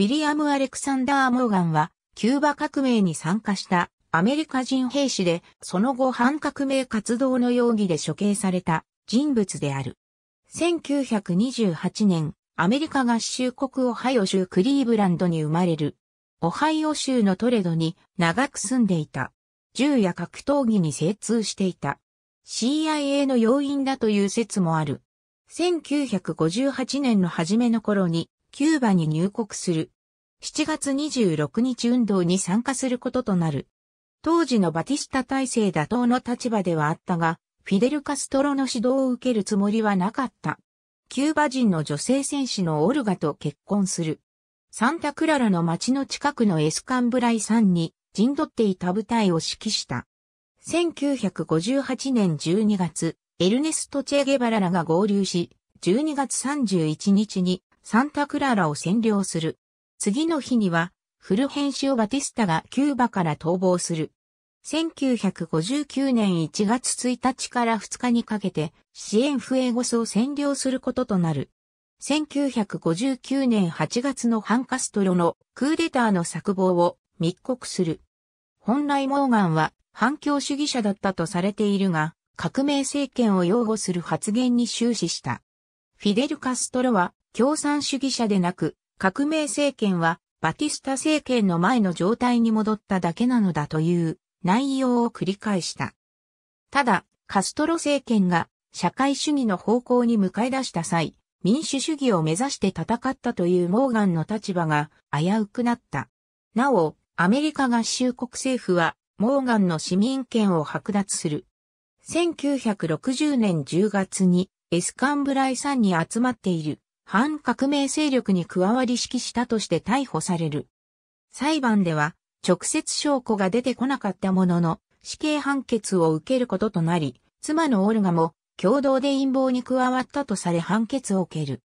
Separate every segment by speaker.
Speaker 1: ウィリアム・アレクサンダー・モーガンは、キューバ革命に参加したアメリカ人兵士で、その後反革命活動の容疑で処刑された人物である。1928年、アメリカ合衆国オハイオ州クリーブランドに生まれる。オハイオ州のトレドに長く住んでいた。銃や格闘技に精通していた。CIA の要因だという説もある。1958年の初めの頃にキューバに入国する。7月26日運動に参加することとなる。当時のバティスタ体制打倒の立場ではあったが、フィデル・カストロの指導を受けるつもりはなかった。キューバ人の女性戦士のオルガと結婚する。サンタクララの町の近くのエスカンブライ山に陣取っていた部隊を指揮した。1958年12月、エルネスト・チェゲバララが合流し、12月31日にサンタクララを占領する。次の日には、フルヘンシオ・バティスタがキューバから逃亡する。1959年1月1日から2日にかけて、支援フエゴスを占領することとなる。1959年8月のハンカストロのクーデターの策謀を密告する。本来モーガンは反共主義者だったとされているが、革命政権を擁護する発言に終始した。フィデル・カストロは共産主義者でなく、革命政権はバティスタ政権の前の状態に戻っただけなのだという内容を繰り返した。ただ、カストロ政権が社会主義の方向に向かい出した際、民主主義を目指して戦ったというモーガンの立場が危うくなった。なお、アメリカ合衆国政府は、モーガンの市民権を剥奪する。1960年10月にエスカンブライ山に集まっている反革命勢力に加わり指揮したとして逮捕される。裁判では、直接証拠が出てこなかったものの、死刑判決を受けることとなり、妻のオルガも共同で陰謀に加わったとされ判決を受ける。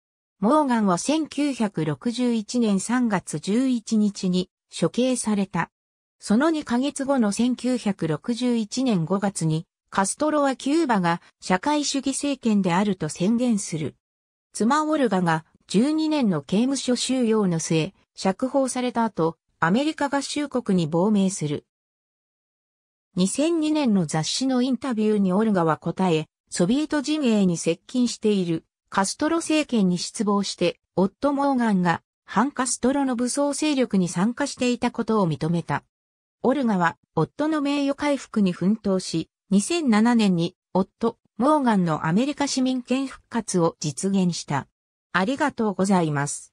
Speaker 1: モーガンは1961年3月11日に処刑された。その2ヶ月後の1961年5月にカストロはキューバが社会主義政権であると宣言する。妻オルガが12年の刑務所収容の末、釈放された後、アメリカ合衆国に亡命する。2002年の雑誌のインタビューにオルガは答え、ソビエト陣営に接近しているカストロ政権に失望して、夫モーガンが反カストロの武装勢力に参加していたことを認めた。オルガは夫の名誉回復に奮闘し、2007年に夫モーガンのアメリカ市民権復活を実現した。ありがとうございます。